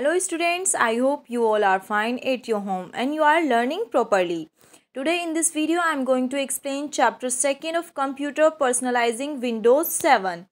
Hello students, I hope you all are fine at your home and you are learning properly. Today in this video, I am going to explain chapter 2nd of Computer Personalizing Windows 7.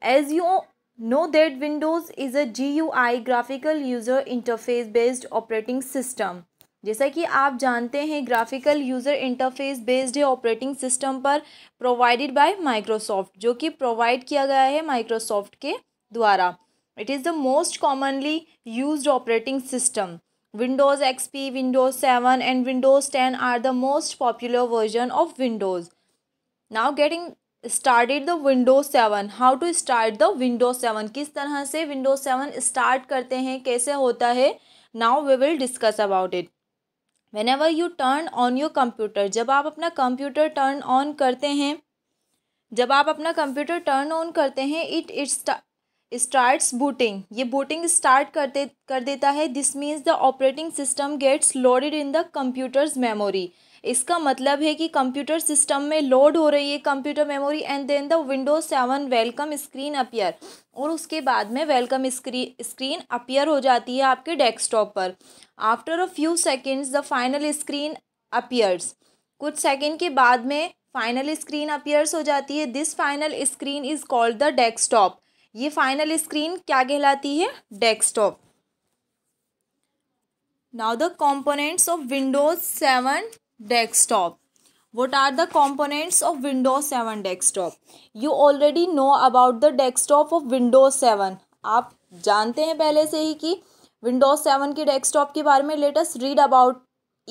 As you know that Windows is a GUI Graphical User Interface Based Operating System. जैसा कि आप जानते हैं graphical user interface based है operating system पर provided by Microsoft जो कि provide किया गया है माइक्रोसॉफ्ट के द्वारा It is the most commonly used operating system. Windows XP, Windows 7 and Windows 10 are the most popular version of Windows. Now getting started the Windows 7. How to start the Windows 7. किस तरह से Windows 7 start करते हैं कैसे होता है Now we will discuss about it. Whenever you turn on your computer. जब आप अपना computer turn on करते हैं जब आप अपना कंप्यूटर टर्न ऑन करते हैं इट इट स्टार्ट्स बूटिंग ये बूटिंग स्टार्ट करते कर देता है this means the operating system gets loaded in the computer's memory इसका मतलब है कि कंप्यूटर सिस्टम में लोड हो रही है computer memory and then the Windows seven welcome screen appear और उसके बाद में वेलकम स्क्री स्क्रीन अपियर हो जाती है आपके डेस्कटॉप पर after a few seconds the final screen appears कुछ सेकेंड के बाद में फाइनल स्क्रीन अपियर्स हो जाती है this final screen is called the desktop ये फाइनल स्क्रीन क्या कहलाती है desktop now the components of Windows seven desktop what are the components of windows seven desktop you already know about the desktop of Windows seven आप जानते हैं पहले से ही कि विंडोज सेवन के डेस्कटॉप के बारे में latest read about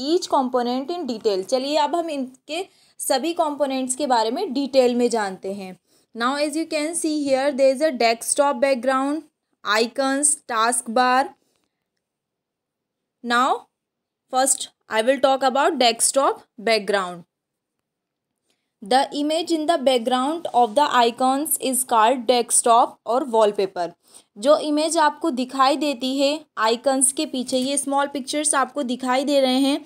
each component in detail चलिए अब हम इनके सभी कॉम्पोनेंट्स के बारे में डिटेल में जानते हैं now as you can see here there is a desktop background icons taskbar now first i will talk about desktop background the image in the background of the icons is called desktop or wallpaper जो image आपको दिखाई देती है icons के पीछे ये small pictures आपको दिखाई दे रहे हैं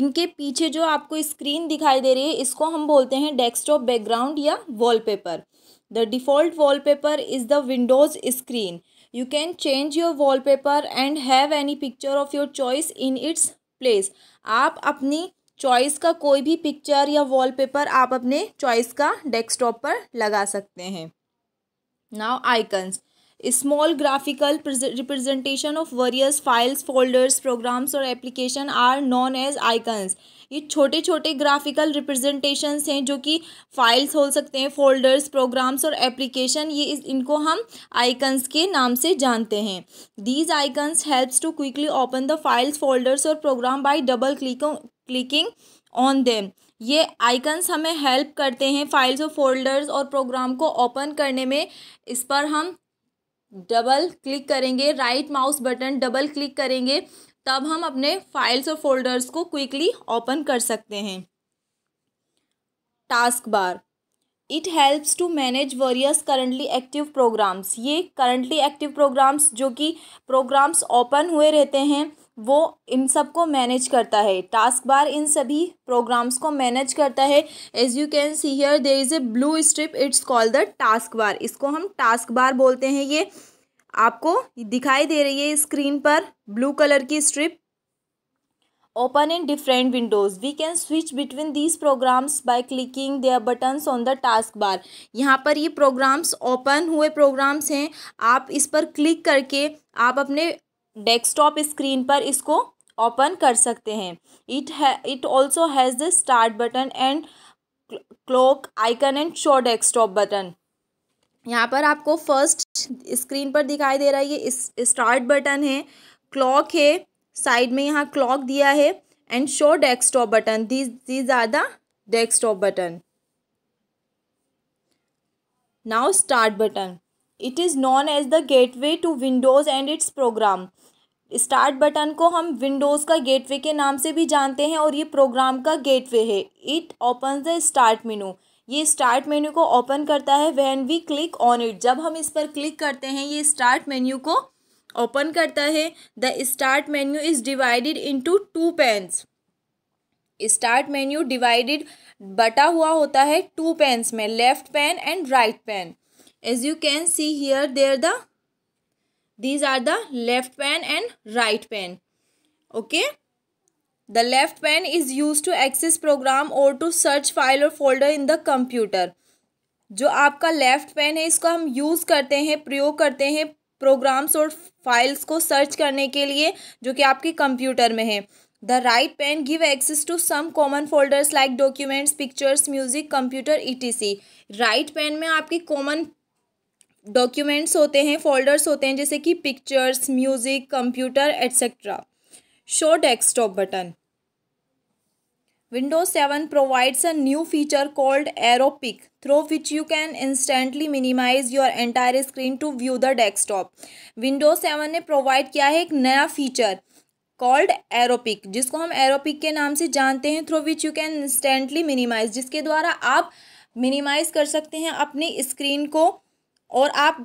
इनके पीछे जो आपको स्क्रीन दिखाई दे रही है इसको हम बोलते हैं डेस्कटॉप बैकग्राउंड या wallpaper The default wallpaper is the Windows screen. You can change your wallpaper and have any picture of your choice in its place. आप अपनी चॉइस का कोई भी पिक्चर या वॉलपेपर आप अपने चॉइस का डेस्कटॉप पर लगा सकते हैं now icons small graphical representation of various files folders programs और application are known as icons ये छोटे छोटे ग्राफिकल रिप्रेजेंटेशंस हैं जो कि फाइल्स हो सकते हैं फोल्डर्स प्रोग्राम्स और एप्लीकेशन ये इस इनको हम आइकन्स के नाम से जानते हैं these icons helps to quickly open the files folders और program by double click clicking on them ये आइकन्स हमें हेल्प करते हैं फाइल्स और फोल्डर्स और प्रोग्राम को ओपन करने में इस पर हम डबल क्लिक करेंगे right mouse button double click करेंगे तब हम अपने फाइल्स और फोल्डर्स को क्विकली ओपन कर सकते हैं task bar it helps to manage various currently active programs ये करंटली एक्टिव प्रोग्राम्स जो कि प्रोग्राम्स ओपन हुए रहते हैं वो इन सब को मैनेज करता है टास्क बार इन सभी प्रोग्राम्स को मैनेज करता है as you can see here there is a blue strip it's call the task bar इसको हम टास्क बार बोलते हैं ये आपको दिखाई दे रही है स्क्रीन पर ब्लू कलर की strip open in different windows we can switch between these programs by clicking their button on the task bar यहाँ पर ये प्रोग्राम्स ओपन हुए प्रोग्राम्स हैं आप इस पर क्लिक करके आप अपने डेस्कटॉप स्क्रीन पर इसको ओपन कर सकते हैं इट है it also has the start button and clock icon and show desktop button यहाँ पर आपको फर्स्ट स्क्रीन पर दिखाई दे रहा है ये स्टार्ट बटन है क्लॉक है साइड में यहाँ क्लॉक दिया है and show desktop button these these are the desktop button now start button it is known as the gateway to Windows and its program start button को हम Windows का gateway के नाम से भी जानते हैं और ये प्रोग्राम का गेटवे है it open the start menu ये स्टार्ट मेन्यू को ओपन करता है when we click on it जब हम इस पर क्लिक करते हैं ये स्टार्ट मेन्यू को ओपन करता है the start menu is divided into two panes start menu divided बटा हुआ होता है टू पेंस में left pane and right pane as you can see here there the these are the left pane and right pane okay the left pane is use to access program और to search file और folder in the computer जो आपका left pen है इसको हम use करते हैं प्रयोग करते हैं प्रोग्राम्स और फाइल्स को सर्च करने के लिए जो कि आपके कंप्यूटर में है the right pane give access to some common folders like documents pictures music computer see right pane में आपके कॉमन डॉक्यूमेंट्स होते हैं फोल्डर्स होते हैं जैसे कि pictures music computer etcetera show desktop button Windows 7 provides a new feature called Arrow Pick, through which you can instantly minimize your entire screen to view the desktop. Windows 7 ने provide किया है एक नया feature called एरोपिक जिसको हम एरोपिक के नाम से जानते हैं through which you can instantly minimise जिसके द्वारा आप मिनिमाइज कर सकते हैं अपनी स्क्रीन को और आप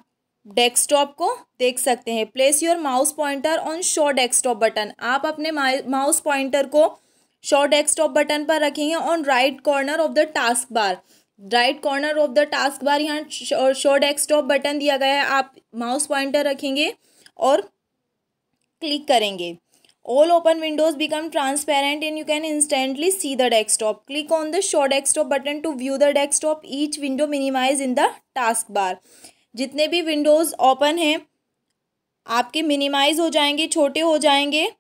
डेस्कटॉप को देख सकते हैं place your mouse pointer on show desktop button आप अपने माउस पॉइंटर को शो डेस्कटॉप बटन पर रखेंगे on right corner of the task bar right corner of the task bar यहाँ शो डेस्कटॉप बटन दिया गया है आप माउस पॉइंटर रखेंगे और क्लिक करेंगे all open windows become transparent and you can instantly see the desktop click on the show desktop button to view the desktop each window minimise in the task bar जितने भी Windows open हैं आपके minimise हो जाएंगे छोटे हो जाएंगे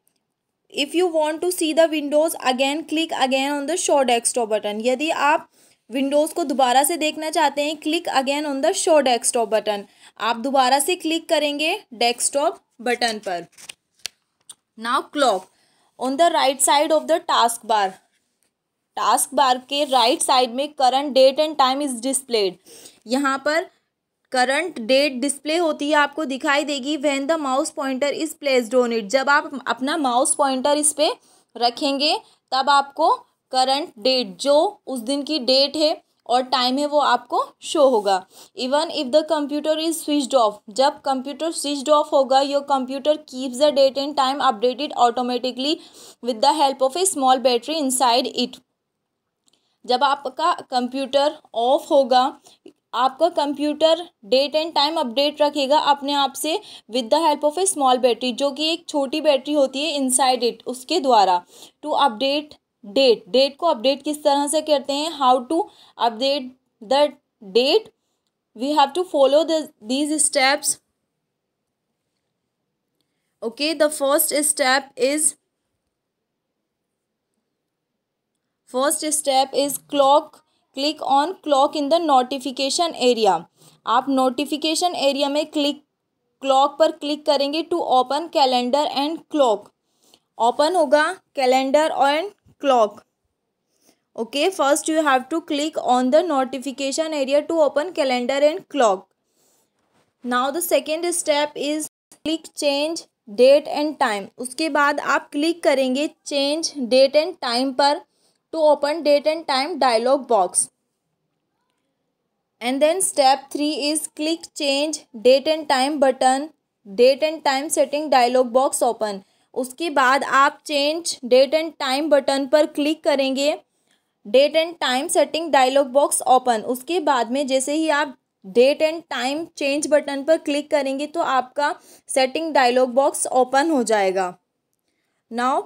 if you want to see the windows again click again on the show desktop button यदि आप विंडोज़ को दोबारा से देखना चाहते हैं click again on the show desktop button आप दोबारा से क्लिक करेंगे डेस्कटॉप बटन पर now clock on the right side of the task bar task bar के राइट right साइड में current date and time is displayed यहाँ पर current date display होती है आपको दिखाई देगी when the mouse pointer is placed on it जब आप अपना माउस पॉइंटर इस पर रखेंगे तब आपको करंट डेट जो उस दिन की डेट है और टाइम है वो आपको शो होगा even if the computer is switched off जब कंप्यूटर स्विच्ड ऑफ होगा your computer keeps the date and time updated automatically with the help of a small battery inside it जब आपका कंप्यूटर ऑफ होगा आपका computer date and time update रखेगा अपने आप से with the help of a small battery जो कि एक छोटी बैटरी होती है इनसाइड इट उसके द्वारा टू अपडेट डेट डेट को अपडेट किस तरह से करते हैं how to update the date we have to follow these steps okay the first step is first step is clock click on clock in the notification area आप notification area में click clock पर click करेंगे to open calendar and clock open होगा calendar and clock okay first you have to click on the notification area to open calendar and clock now the second step is click change date and time उसके बाद आप click करेंगे change date and time पर to open date and time dialog box and then step three is click change date and time button date and time setting dialog box open उसके बाद आप change date and time button पर click करेंगे date and time setting dialog box open उसके बाद में जैसे ही आप date and time change button पर क्लिक करेंगे तो आपका सेटिंग डायलॉग बॉक्स ओपन हो जाएगा now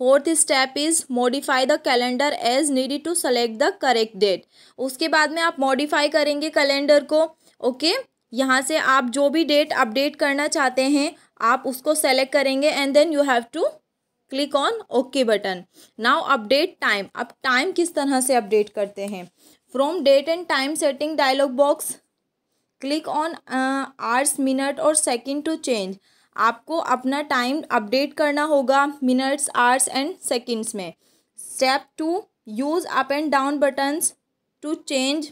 fourth step is modify the calendar as needed to select the correct date उसके बाद में आप मॉडिफाई करेंगे कैलेंडर को ओके okay? यहाँ से आप जो भी डेट अपडेट करना चाहते हैं आप उसको सेलेक्ट करेंगे and then you have to click on okay button now update time अब टाइम किस तरह से अपडेट करते हैं from date and time setting dialog box click on hours minute और सेकेंड टू चेंज आपको अपना टाइम अपडेट करना होगा मिनट्स आवर्स एंड सेकेंड्स में step two use up and down buttons to change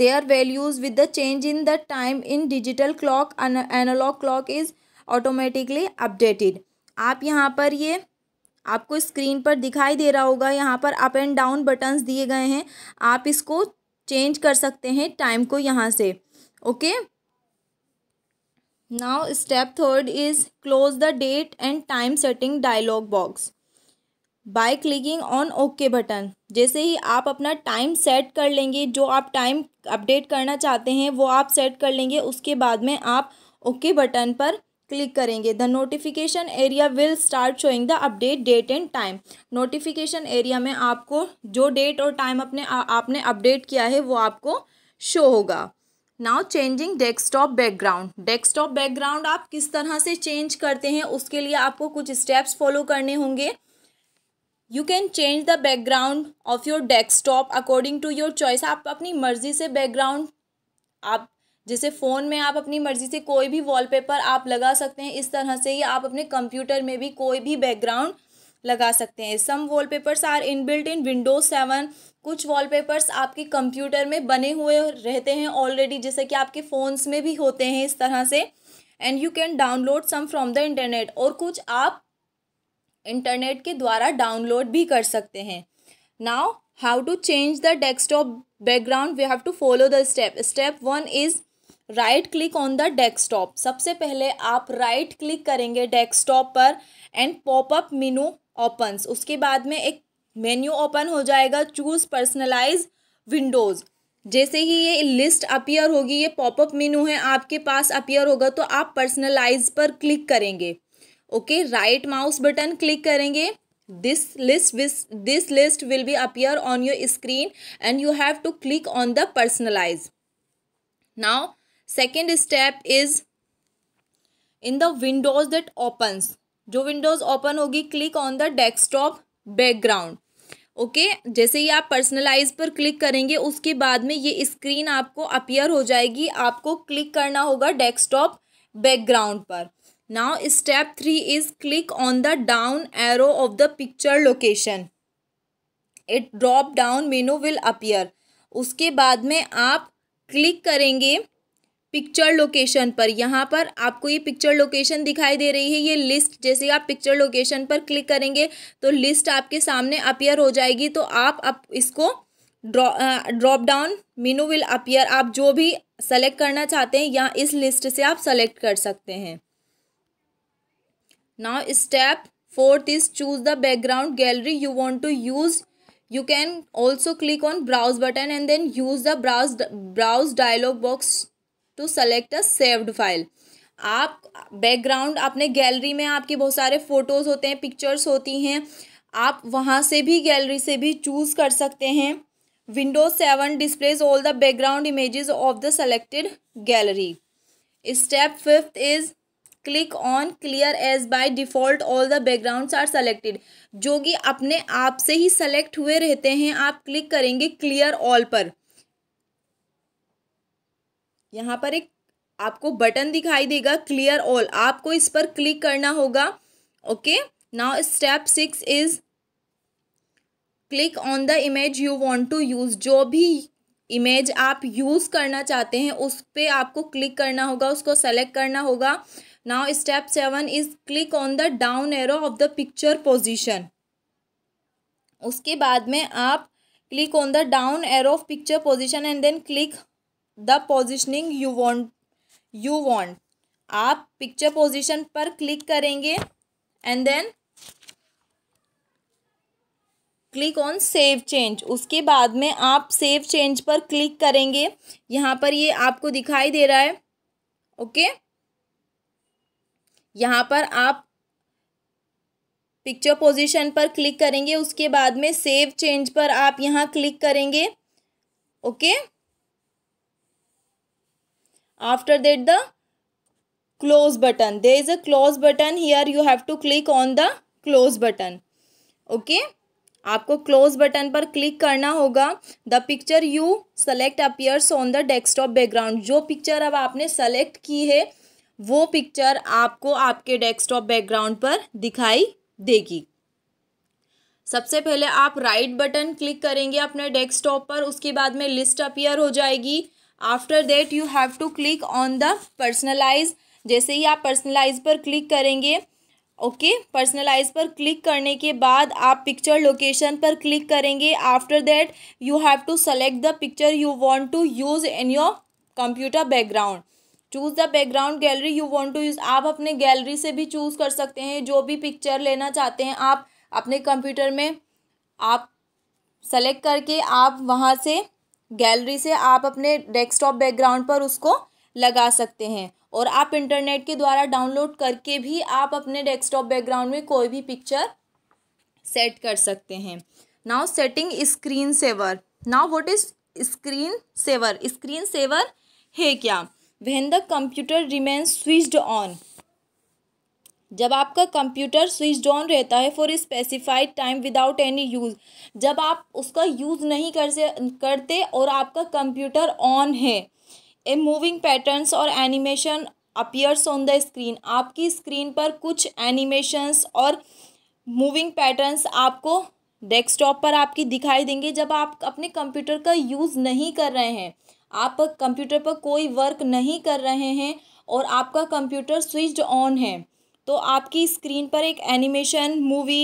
the hour values with the change in the time in digital clock analog clock is automatically updated आप यहाँ पर ये आपको screen पर दिखाई दे रहा होगा यहाँ पर अप एंड डाउन बटन्स दिए गए हैं आप इसको चेंज कर सकते हैं टाइम को यहाँ से okay okay? now step third is close the date and time setting dialog box by clicking on okay button जैसे ही आप अपना टाइम सेट कर लेंगे जो आप टाइम अपडेट करना चाहते हैं वो आप सेट कर लेंगे उसके बाद में आप ओके okay बटन पर क्लिक करेंगे the notification area will start showing the update date and time notification area में आपको जो डेट और टाइम अपने आ, आपने अपडेट किया है वो आपको शो होगा now changing desktop background desktop background आप किस तरह से चेंज करते हैं उसके लिए आपको कुछ स्टेप्स फॉलो करने होंगे you can change the background of your desktop according to your choice आप अपनी मर्जी से बैकग्राउंड आप जैसे फ़ोन में आप अपनी मर्ज़ी से कोई भी वॉलपेपर आप लगा सकते हैं इस तरह से ही आप अपने कंप्यूटर में भी कोई भी बैकग्राउंड लगा सकते हैं some wallpapers are inbuilt in Windows seven कुछ वॉलपेपर्स आपके कंप्यूटर में बने हुए रहते हैं ऑलरेडी जैसे कि आपके फ़ोन्स में भी होते हैं इस तरह से and you can download some from the internet और कुछ आप इंटरनेट के द्वारा डाउनलोड भी कर सकते हैं now how to change the desktop background we have to follow the step step one is right click on the desktop सबसे पहले आप राइट right क्लिक करेंगे डेस्कटॉप पर एंड पॉपअप मीनू ओपन्स उसके बाद में एक मेन्यू ओपन हो जाएगा चूज़ पर्सनलाइज विंडोज़ जैसे ही ये लिस्ट अपियर होगी ये पॉपअप मेन्यू है आपके पास अपियर होगा तो आप पर्सनलाइज पर क्लिक करेंगे okay right mouse button click करेंगे this list this list will be appear on your screen and you have to click on the personalise now second step is in the windows that opens जो windows open होगी click on the desktop background okay जैसे ही आप personalise पर click करेंगे उसके बाद में ये स्क्रीन आपको अपियर हो जाएगी आपको क्लिक करना होगा डेस्कटॉप बैकग्राउंड पर now step three is click on the down arrow of the picture location it drop down menu will appear उसके बाद में आप क्लिक करेंगे पिक्चर लोकेशन पर यहाँ पर आपको ये पिक्चर लोकेशन दिखाई दे रही है ये लिस्ट जैसे आप पिक्चर लोकेशन पर क्लिक करेंगे तो लिस्ट आपके सामने अपियर हो जाएगी तो आप अब इसको draw drop down menu will appear आप जो भी सेलेक्ट करना चाहते हैं यहाँ इस लिस्ट से आप सेलेक्ट कर सकते हैं now step fourth is choose the background gallery you want to use you can also click on browse button and then use the browse browse dialog box to select a saved file आप background अपने gallery में आपके बहुत सारे photos होते हैं pictures होती हैं आप वहाँ से भी गैलरी से भी चूज़ कर सकते हैं Windows seven displays all the background images of the selected gallery step fifth is click on clear as by default all the backgrounds are selected जो कि अपने आप से ही सेलेक्ट हुए रहते हैं आप क्लिक करेंगे क्लियर ऑल पर यहाँ पर एक आपको बटन दिखाई देगा क्लियर ऑल आपको इस पर क्लिक करना होगा okay now step six is click on the image you want to use जो भी इमेज आप यूज़ करना चाहते हैं उस पर आपको क्लिक करना होगा उसको सेलेक्ट करना होगा now step seven is click on the down arrow of the picture position उसके बाद में आप click on the down arrow of picture position and then click the positioning you want you want आप picture position पर click करेंगे and then click on save change उसके बाद में आप सेव चेंज पर क्लिक करेंगे यहाँ पर ये आपको दिखाई दे रहा है ओके यहाँ पर आप पिक्चर पोजीशन पर क्लिक करेंगे उसके बाद में सेव चेंज पर आप यहाँ क्लिक करेंगे okay okay? after that the close button there is a close button here you have to click on the close button okay आपको क्लोज बटन पर क्लिक करना होगा the picture you select appears on the desktop background जो picture अब आपने select की है वो पिक्चर आपको आपके डेस्कटॉप बैकग्राउंड पर दिखाई देगी सबसे पहले आप राइट बटन क्लिक करेंगे अपने डेस्कटॉप पर उसके बाद में लिस्ट अपियर हो जाएगी after that you have to click on the personalise जैसे ही आप पर्सनलाइज पर क्लिक करेंगे ओके okay, पर्सनलाइज पर क्लिक करने के बाद आप पिक्चर लोकेशन पर क्लिक करेंगे after that you have to select the picture you want to use in your computer background choose the background gallery you want to use आप अपने gallery से भी चूज़ कर सकते हैं जो भी पिक्चर लेना चाहते हैं आप अपने कंप्यूटर में आप सेलेक्ट करके आप वहाँ से गैलरी से आप अपने डेस्कटॉप बैकग्राउंड पर उसको लगा सकते हैं और आप इंटरनेट के द्वारा डाउनलोड करके भी आप अपने डेस्कटॉप बैकग्राउंड में कोई भी पिक्चर सेट कर सकते हैं now setting screen saver now what is screen saver screen saver है क्या when the computer remains switched on जब आपका कंप्यूटर स्विच ऑन रहता है for specified time without any use जब आप उसका यूज़ नहीं कर से करते और आपका कंप्यूटर ऑन है ए मूविंग पैटर्न्स और animation appears on the screen आपकी स्क्रीन पर कुछ एनिमेशंस और मूविंग पैटर्न्स आपको डेस्कटॉप पर आपकी दिखाई देंगे जब आप अपने कंप्यूटर का यूज़ नहीं कर रहे हैं आप कंप्यूटर पर कोई वर्क नहीं कर रहे हैं और आपका कंप्यूटर स्विच ऑन है तो आपकी स्क्रीन पर एक एनिमेशन मूवी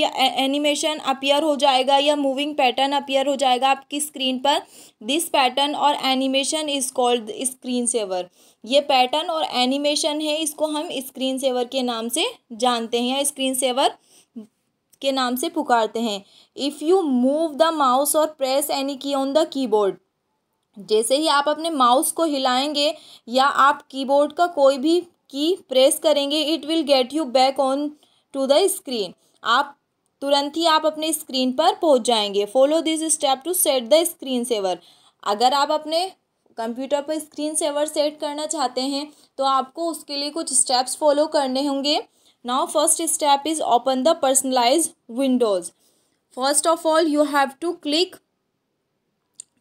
एनिमेशन अपियर हो जाएगा या मूविंग पैटर्न अपियर हो जाएगा आपकी स्क्रीन पर दिस पैटर्न और animation is called screen saver ये पैटर्न और एनिमेशन है इसको हम स्क्रीन सेवर के नाम से जानते हैं या स्क्रीन सेवर के नाम से पुकारते हैं if you move the mouse और press any key on the keyboard जैसे ही आप अपने माउस को हिलाएंगे या आप कीबोर्ड का कोई भी की प्रेस करेंगे it will get you back on to the screen आप तुरंत ही आप अपने स्क्रीन पर पहुंच जाएंगे follow this step to set the screen saver अगर आप अपने कंप्यूटर पर स्क्रीन सेवर सेट करना चाहते हैं तो आपको उसके लिए कुछ स्टेप्स फॉलो करने होंगे now first step is open the personalise windows first of all you have to click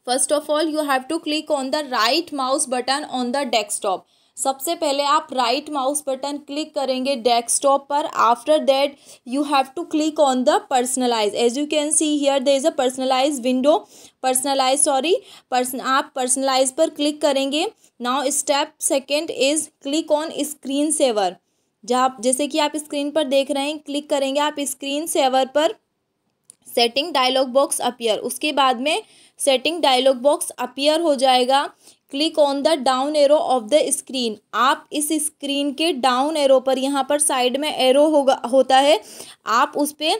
first of all you have to click on the right mouse button on the desktop सबसे पहले आप right mouse button click करेंगे desktop पर after that you have to click on the personalise as you can see here there is a personalise window personalise sorry person आप personalise पर click करेंगे now step second is click on screen saver जहाँ जैसे कि आप screen पर देख रहे हैं क्लिक करेंगे आप स्क्रीन सेवर पर सेटिंग डायलॉग बॉक्स अपियर उसके बाद में सेटिंग डायलॉग बॉक्स अपियर हो जाएगा click on the down arrow of the screen आप इस स्क्रीन के डाउन एरो पर यहाँ पर साइड में एरो होगा होता है आप उस पर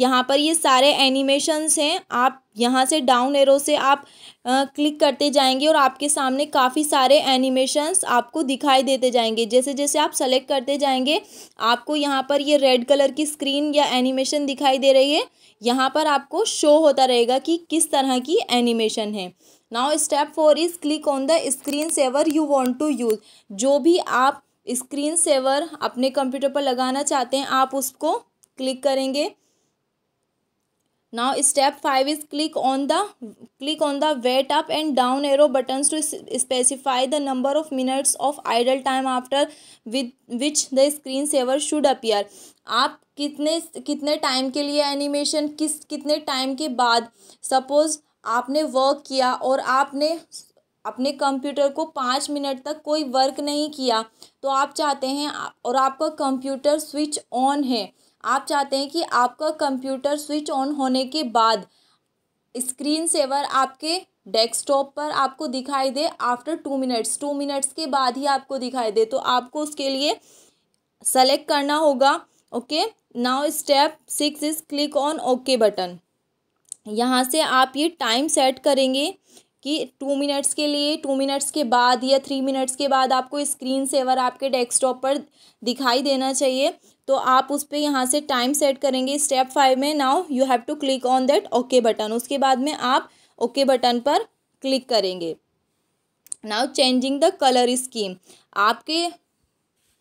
यहाँ पर ये सारे एनिमेशंस हैं आप यहाँ से डाउन एरो से आप आ, क्लिक करते जाएंगे और आपके सामने काफ़ी सारे एनिमेशंस आपको दिखाई देते जाएंगे जैसे जैसे आप सेलेक्ट करते जाएंगे आपको यहाँ पर ये रेड कलर की स्क्रीन या एनिमेशन दिखाई दे रही है यहाँ पर आपको शो होता रहेगा कि किस तरह की एनिमेशन है now step four is click on the screen saver you want to use जो भी आप स्क्रीन सेवर अपने कंप्यूटर पर लगाना चाहते हैं आप उसको क्लिक करेंगे now step five is click on the click on the wait up and down arrow buttons to specify the number of minutes of idle time after with which the screen saver should appear आप कितने कितने time के लिए animation किस कितने time के बाद suppose आपने वर्क किया और आपने अपने कंप्यूटर को पाँच मिनट तक कोई वर्क नहीं किया तो आप चाहते हैं और आपका कंप्यूटर स्विच ऑन है आप चाहते हैं कि आपका कंप्यूटर स्विच ऑन होने के बाद स्क्रीन सेवर आपके डेस्कटॉप पर आपको दिखाई दे after two minutes two minutes के बाद ही आपको दिखाई दे तो आपको उसके लिए सेलेक्ट करना होगा okay now step six is click on okay button यहाँ से आप ये टाइम सेट करेंगे कि टू मिनट्स के लिए टू मिनट्स के बाद या थ्री मिनट्स के बाद आपको स्क्रीन सेवर आपके डेस्कटॉप पर दिखाई देना चाहिए तो आप उस पर यहाँ से टाइम सेट करेंगे स्टेप फाइव में now you have to click on that okay button उसके बाद में आप ओके okay बटन पर क्लिक करेंगे now changing the colour scheme आपके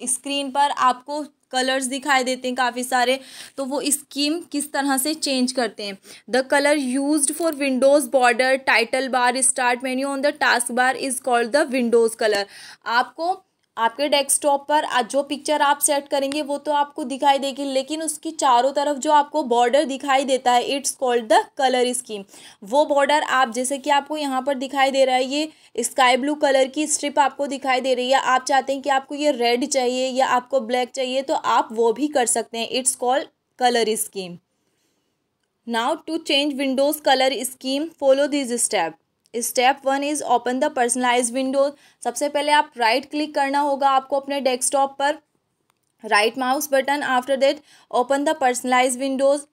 स्क्रीन पर आपको कलर्स दिखाई देते हैं काफ़ी सारे तो वो स्कीम किस तरह से चेंज करते हैं the colour use for windows border title bar start menu on the task bar is called the windows colour आपको आपके डेस्कटॉप पर जो पिक्चर आप सेट करेंगे वो तो आपको दिखाई देगी लेकिन उसकी चारों तरफ जो आपको बॉर्डर दिखाई देता है it's called the colour scheme वो बॉर्डर आप जैसे कि आपको यहाँ पर दिखाई दे रहा है ये स्काई ब्लू कलर की स्ट्रिप आपको दिखाई दे रही है आप चाहते हैं कि आपको ये रेड चाहिए या आपको ब्लैक चाहिए तो आप वो भी कर सकते हैं it's called colour scheme now to change windows colour scheme follow this step step one is open the personalise window सबसे पहले आप राइट right क्लिक करना होगा आपको अपने डेस्कटॉप पर right mouse button after that open the personalise windows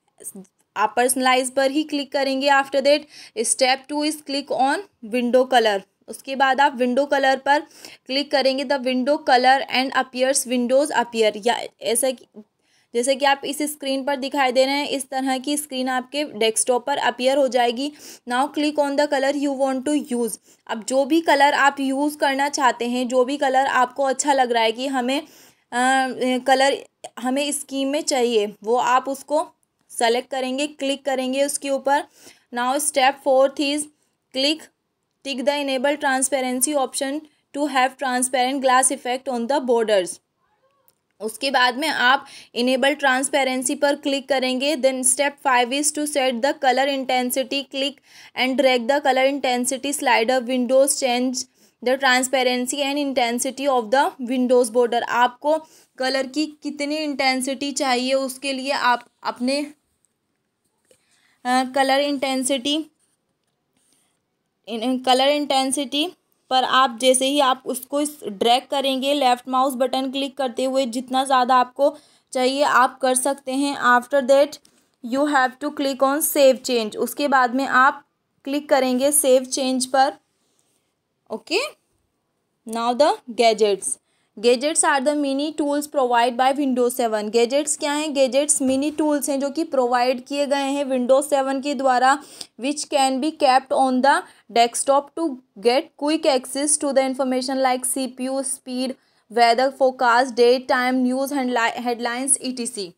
आप personalise पर ही क्लिक करेंगे after that step two is click on window colour उसके बाद आप विंडो कलर पर क्लिक करेंगे the window colour and appears windows appear या ऐसा जैसे कि आप इस स्क्रीन पर दिखाई दे रहे हैं इस तरह की स्क्रीन आपके डेस्कटॉप पर अपियर हो जाएगी now click on the colour you want to use अब जो भी कलर आप यूज़ करना चाहते हैं जो भी कलर आपको अच्छा लग रहा है कि हमें कलर हमें स्कीम में चाहिए वो आप उसको सेलेक्ट करेंगे क्लिक करेंगे उसके ऊपर now step fourth is click tick the enable transparency option to have transparent glass effect on the borders उसके बाद में आप इनेबल ट्रांसपेरेंसी पर क्लिक करेंगे then step five is to set the colour intensity click and drag the colour intensity slider windows change the transparency and intensity of the windows border आपको colour की कितनी intensity चाहिए उसके लिए आप अपने कलर इंटेंसिटी कलर इंटेंसिटी पर आप जैसे ही आप उसको ड्रैग करेंगे लेफ़्ट माउस बटन क्लिक करते हुए जितना ज़्यादा आपको चाहिए आप कर सकते हैं after that you have to click on save change उसके बाद में आप क्लिक करेंगे सेव चेंज पर okay now the gadgets gadgets are the mini tools provide by Windows seven gadgets क्या हैं गेजेट्स मिनी टूल्स हैं जो कि प्रोवाइड किए गए हैं विंडोज सेवन के द्वारा which can be kept on the desktop to get quick access to the information like C P U speed weather forecast date time news headlines E T C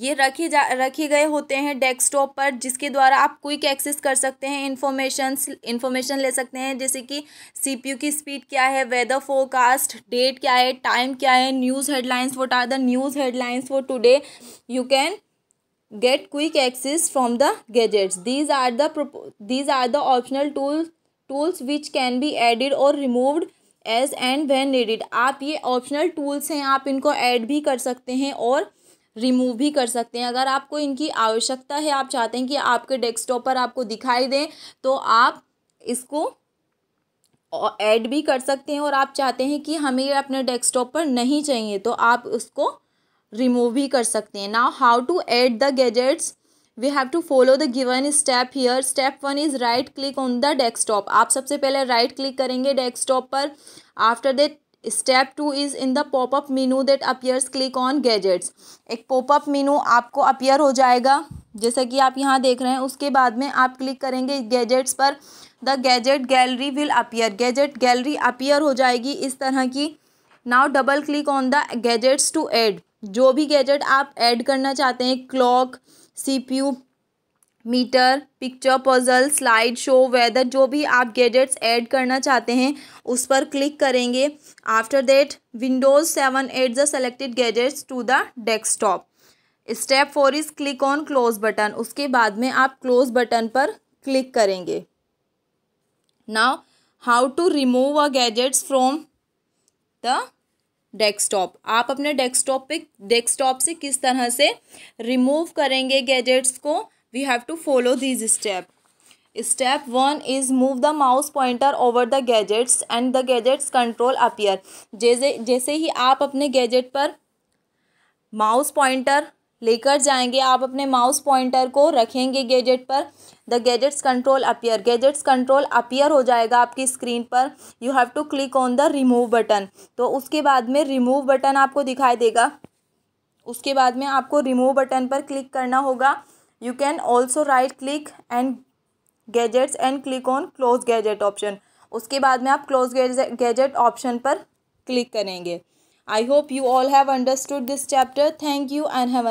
ये रखे जा रखे गए होते हैं डेस्कटॉप पर जिसके द्वारा आप क्विक एक्सेस कर सकते हैं इन्फॉर्मेशन इन्फॉर्मेशन ले सकते हैं जैसे कि सीपीयू की स्पीड क्या है वेदर फोरकास्ट डेट क्या है टाइम क्या है news headlines what are the news headlines for today you can get quick access from the gadgets these are these are the optional tool tools which can be added और removed as and and when आप ये optional tools हैं आप इनको add भी कर सकते हैं और रिमूव भी कर सकते हैं अगर आपको इनकी आवश्यकता है आप चाहते हैं कि आपके डेस्कटॉप पर आपको दिखाई दें तो आप इसको ऐड भी कर सकते हैं और आप चाहते हैं कि हमें अपने डेस्कटॉप पर नहीं चाहिए तो आप उसको रिमूव भी कर सकते हैं now how to add the gadgets we have to follow the given step here step one is right click on the desktop आप सबसे पहले राइट right क्लिक करेंगे डेस्कटॉप पर after that step two is in the popup menu that appears click on gadgets एक popup menu आपको appear हो जाएगा जैसा कि आप यहाँ देख रहे हैं उसके बाद में आप क्लिक करेंगे गैजेट्स पर the gadget gallery will appear gadget gallery appear हो जाएगी इस तरह की now double click on the gadgets to add जो भी गैजेट आप ऐड करना चाहते हैं clock you meter picture puzzle slide show weather जो भी आप गैजेट्स ऐड करना चाहते हैं उस पर क्लिक करेंगे after that windows seven add the selected gadgets to the desktop step four is click on close button उसके बाद में आप क्लोज बटन पर क्लिक करेंगे now how to remove a gadgets from the desktop आप अपने desktop पे desktop से किस तरह से रिमूव करेंगे गैजेट्स को we have to follow this step step one is move the mouse pointer over the gadgets and the gadgets control appear जैसे जैसे ही आप अपने गैजेट पर माउस पॉइंटर लेकर जाएंगे आप अपने माउस पॉइंटर को रखेंगे गैजेट पर the gadgets control appear gadgets control appear हो जाएगा आपकी स्क्रीन पर you have to click on the remove button तो उसके बाद में रिमूव बटन आपको दिखाई देगा उसके बाद में आपको रिमूव बटन पर क्लिक करना होगा you can also right click and gadgets and click on close gadget option उसके बाद में आप क्लोज गैजेट ऑप्शन पर क्लिक करेंगे I hope you all have understood this chapter thank you and have